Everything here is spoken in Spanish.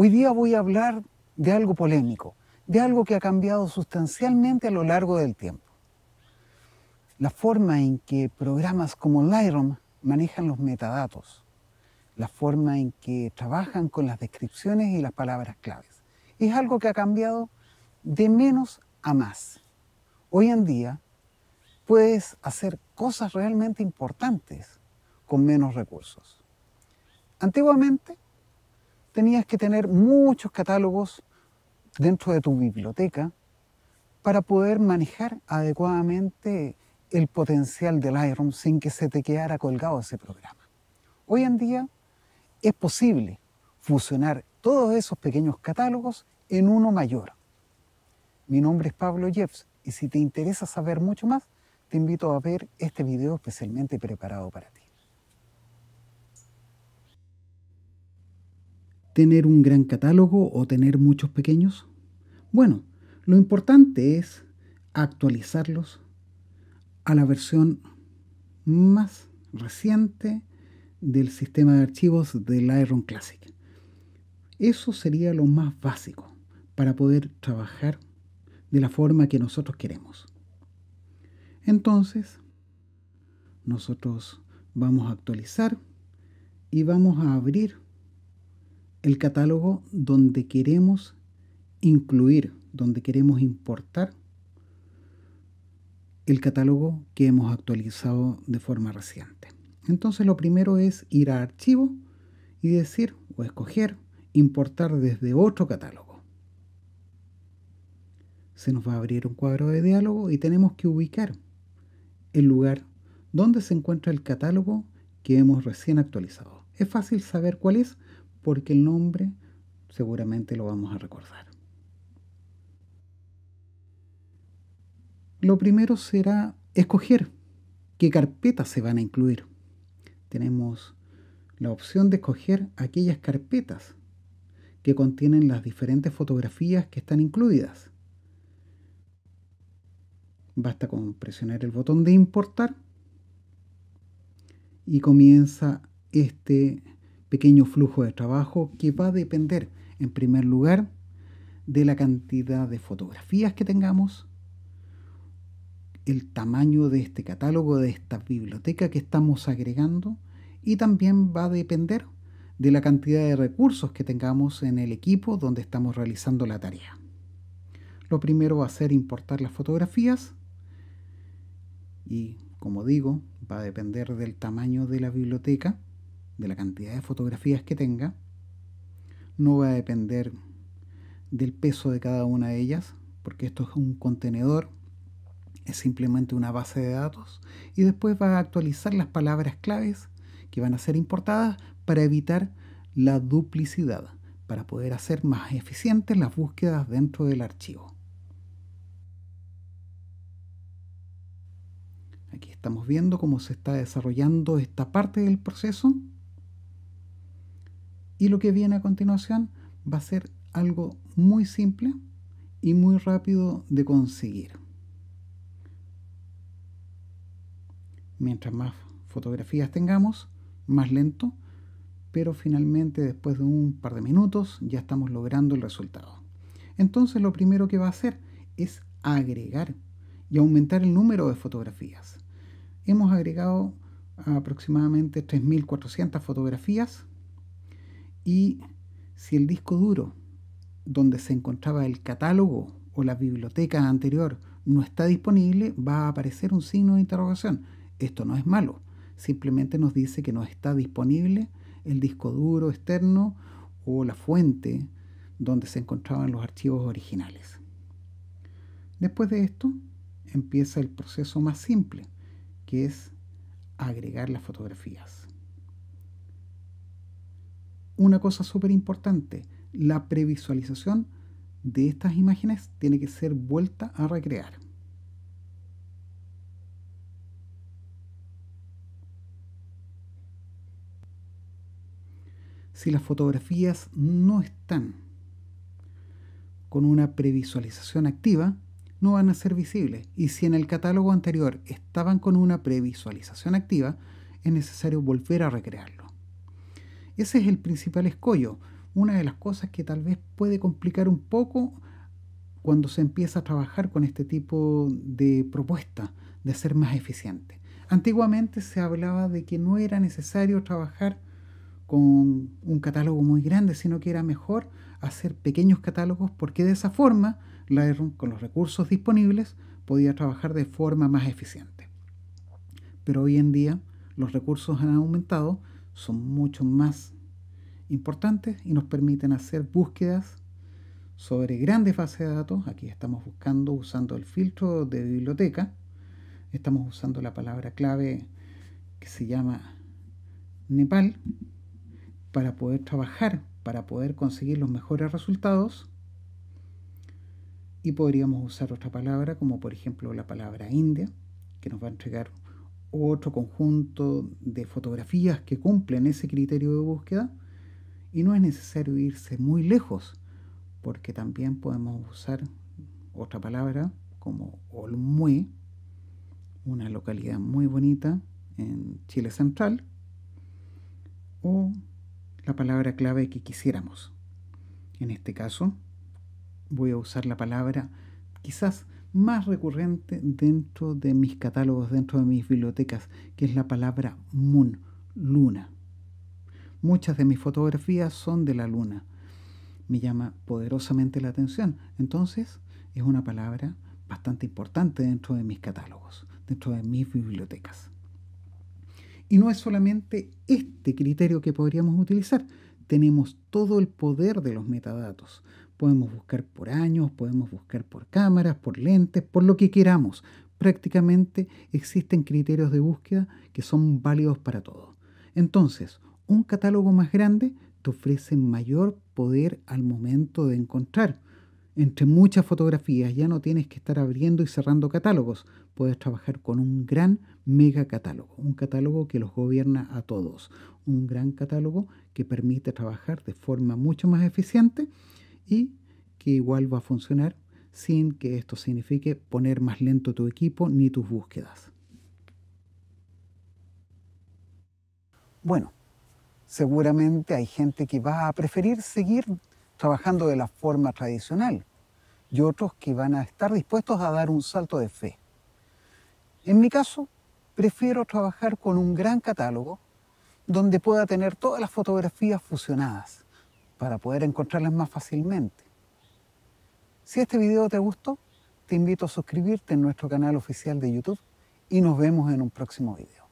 Hoy día voy a hablar de algo polémico, de algo que ha cambiado sustancialmente a lo largo del tiempo. La forma en que programas como Lightroom manejan los metadatos, la forma en que trabajan con las descripciones y las palabras claves. Es algo que ha cambiado de menos a más. Hoy en día puedes hacer cosas realmente importantes con menos recursos. Antiguamente tenías que tener muchos catálogos dentro de tu biblioteca para poder manejar adecuadamente el potencial del Lightroom sin que se te quedara colgado ese programa. Hoy en día es posible fusionar todos esos pequeños catálogos en uno mayor. Mi nombre es Pablo Jeffs y si te interesa saber mucho más, te invito a ver este video especialmente preparado para ti. tener un gran catálogo o tener muchos pequeños? Bueno, lo importante es actualizarlos a la versión más reciente del sistema de archivos del Iron Classic. Eso sería lo más básico para poder trabajar de la forma que nosotros queremos. Entonces, nosotros vamos a actualizar y vamos a abrir el catálogo donde queremos incluir, donde queremos importar el catálogo que hemos actualizado de forma reciente. Entonces lo primero es ir a archivo y decir o escoger importar desde otro catálogo. Se nos va a abrir un cuadro de diálogo y tenemos que ubicar el lugar donde se encuentra el catálogo que hemos recién actualizado. Es fácil saber cuál es porque el nombre seguramente lo vamos a recordar. Lo primero será escoger qué carpetas se van a incluir. Tenemos la opción de escoger aquellas carpetas que contienen las diferentes fotografías que están incluidas. Basta con presionar el botón de importar y comienza este pequeño flujo de trabajo que va a depender, en primer lugar, de la cantidad de fotografías que tengamos, el tamaño de este catálogo, de esta biblioteca que estamos agregando y también va a depender de la cantidad de recursos que tengamos en el equipo donde estamos realizando la tarea. Lo primero va a ser importar las fotografías y, como digo, va a depender del tamaño de la biblioteca de la cantidad de fotografías que tenga, no va a depender del peso de cada una de ellas, porque esto es un contenedor, es simplemente una base de datos, y después va a actualizar las palabras claves que van a ser importadas para evitar la duplicidad, para poder hacer más eficientes las búsquedas dentro del archivo. Aquí estamos viendo cómo se está desarrollando esta parte del proceso. Y lo que viene a continuación va a ser algo muy simple y muy rápido de conseguir. Mientras más fotografías tengamos, más lento, pero finalmente después de un par de minutos ya estamos logrando el resultado. Entonces lo primero que va a hacer es agregar y aumentar el número de fotografías. Hemos agregado aproximadamente 3.400 fotografías y si el disco duro donde se encontraba el catálogo o la biblioteca anterior no está disponible, va a aparecer un signo de interrogación. Esto no es malo, simplemente nos dice que no está disponible el disco duro externo o la fuente donde se encontraban los archivos originales. Después de esto, empieza el proceso más simple, que es agregar las fotografías una cosa súper importante, la previsualización de estas imágenes tiene que ser vuelta a recrear. Si las fotografías no están con una previsualización activa, no van a ser visibles. Y si en el catálogo anterior estaban con una previsualización activa, es necesario volver a recrearlo. Ese es el principal escollo, una de las cosas que tal vez puede complicar un poco cuando se empieza a trabajar con este tipo de propuesta de ser más eficiente. Antiguamente se hablaba de que no era necesario trabajar con un catálogo muy grande, sino que era mejor hacer pequeños catálogos porque de esa forma, con los recursos disponibles, podía trabajar de forma más eficiente. Pero hoy en día los recursos han aumentado son mucho más importantes y nos permiten hacer búsquedas sobre grandes bases de datos. Aquí estamos buscando usando el filtro de biblioteca. Estamos usando la palabra clave que se llama Nepal para poder trabajar, para poder conseguir los mejores resultados. Y podríamos usar otra palabra, como por ejemplo la palabra India, que nos va a entregar otro conjunto de fotografías que cumplen ese criterio de búsqueda y no es necesario irse muy lejos porque también podemos usar otra palabra como Olmué, una localidad muy bonita en Chile Central, o la palabra clave que quisiéramos. En este caso, voy a usar la palabra quizás más recurrente dentro de mis catálogos, dentro de mis bibliotecas, que es la palabra moon, luna. Muchas de mis fotografías son de la luna. Me llama poderosamente la atención. Entonces, es una palabra bastante importante dentro de mis catálogos, dentro de mis bibliotecas. Y no es solamente este criterio que podríamos utilizar, tenemos todo el poder de los metadatos. Podemos buscar por años, podemos buscar por cámaras, por lentes, por lo que queramos. Prácticamente existen criterios de búsqueda que son válidos para todos. Entonces, un catálogo más grande te ofrece mayor poder al momento de encontrar. Entre muchas fotografías ya no tienes que estar abriendo y cerrando catálogos. Puedes trabajar con un gran mega catálogo, un catálogo que los gobierna a todos, un gran catálogo que permite trabajar de forma mucho más eficiente y que igual va a funcionar sin que esto signifique poner más lento tu equipo ni tus búsquedas. Bueno, seguramente hay gente que va a preferir seguir trabajando de la forma tradicional y otros que van a estar dispuestos a dar un salto de fe. En mi caso, prefiero trabajar con un gran catálogo donde pueda tener todas las fotografías fusionadas para poder encontrarlas más fácilmente. Si este video te gustó, te invito a suscribirte en nuestro canal oficial de YouTube y nos vemos en un próximo video.